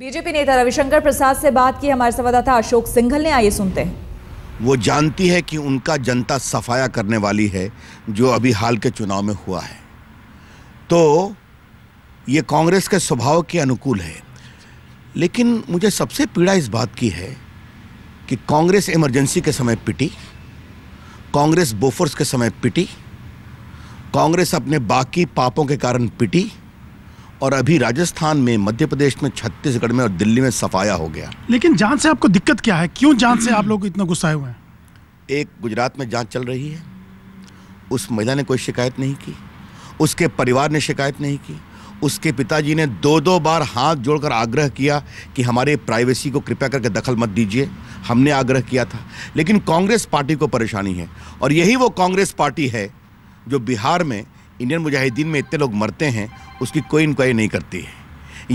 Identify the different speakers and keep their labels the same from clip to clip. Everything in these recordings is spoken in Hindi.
Speaker 1: बीजेपी नेता रविशंकर प्रसाद से बात की हमारे संवाददाता अशोक सिंघल ने आइए सुनते हैं वो जानती है कि उनका जनता सफाया करने वाली है जो अभी हाल के चुनाव में हुआ है तो ये कांग्रेस के स्वभाव के अनुकूल है लेकिन मुझे सबसे पीड़ा इस बात की है कि कांग्रेस इमरजेंसी के समय पिटी कांग्रेस बोफर्स के समय पिटी कांग्रेस अपने बाकी पापों के कारण पिटी और अभी राजस्थान में मध्य प्रदेश में छत्तीसगढ़ में और दिल्ली में सफाया हो गया
Speaker 2: लेकिन जान से आपको दिक्कत क्या है क्यों जान से आप लोग इतना गुस्साए हुए हैं
Speaker 1: एक गुजरात में जांच चल रही है उस महिला ने कोई शिकायत नहीं की उसके परिवार ने शिकायत नहीं की उसके पिताजी ने दो दो बार हाथ जोड़कर आग्रह किया कि हमारे प्राइवेसी को कृपया करके दखल मत दीजिए हमने आग्रह किया था लेकिन कांग्रेस पार्टी को परेशानी है और यही वो कांग्रेस पार्टी है जो बिहार में इंडियन मुजाहिदीन में इतने लोग मरते हैं उसकी कोई इंक्वायरी नहीं करती है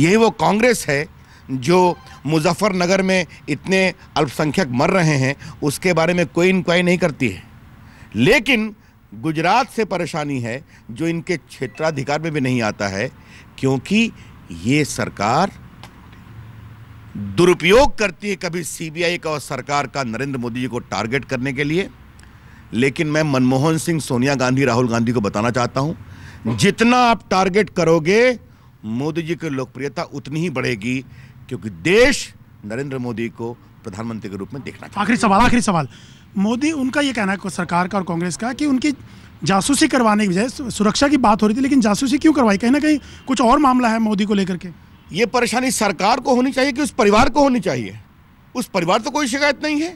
Speaker 1: यही वो कांग्रेस है जो मुजफ्फरनगर में इतने अल्पसंख्यक मर रहे हैं उसके बारे में कोई इंक्वायरी नहीं करती है लेकिन गुजरात से परेशानी है जो इनके क्षेत्राधिकार में भी नहीं आता है क्योंकि ये सरकार दुरुपयोग करती है कभी सीबीआई का और सरकार का नरेंद्र मोदी जी को टारगेट करने के लिए लेकिन मैं मनमोहन सिंह सोनिया गांधी राहुल गांधी को बताना चाहता हूं जितना आप टारगेट करोगे मोदी जी की लोकप्रियता उतनी ही बढ़ेगी क्योंकि देश नरेंद्र मोदी को प्रधानमंत्री के रूप में देखना आखिरी
Speaker 2: सवाल आखिरी सवाल मोदी उनका यह कहना है सरकार का और कांग्रेस का कि उनकी जासूसी करवाने की बजाय सुरक्षा की बात हो रही थी लेकिन जासूसी क्यों करवाई कहीं ना कहीं कुछ और मामला है मोदी को लेकर के ये परेशानी सरकार को
Speaker 1: होनी चाहिए कि उस परिवार को होनी चाहिए उस परिवार तो कोई शिकायत नहीं है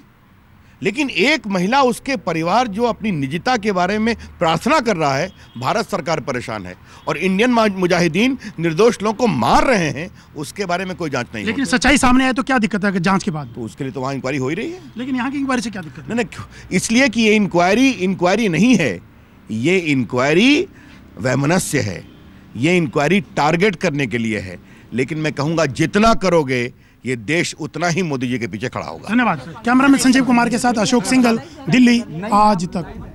Speaker 1: लेकिन एक महिला उसके परिवार जो अपनी निजता के बारे में प्रार्थना कर रहा है भारत सरकार परेशान है और इंडियन मुजाहिदीन निर्दोष लोगों को मार रहे हैं उसके बारे में कोई जांच नहीं लेकिन सच्चाई सामने
Speaker 2: आए तो क्या दिक्कत है जांच के बाद
Speaker 1: तो उसके लिए तो वहाँ इंक्वायरी हो ही रही है
Speaker 2: लेकिन यहाँ की इंक्वायरी से क्या दिक्कत
Speaker 1: नहीं इसलिए कि ये इंक्वायरी इंक्वायरी नहीं है ये इंक्वायरी वैमनस्य है ये इंक्वायरी टारगेट करने के लिए है लेकिन मैं कहूँगा जितना करोगे ये देश उतना ही मोदी जी के पीछे खड़ा होगा
Speaker 2: धन्यवाद कैमरा मैन संजीव कुमार के साथ अशोक सिंगल दिल्ली आज तक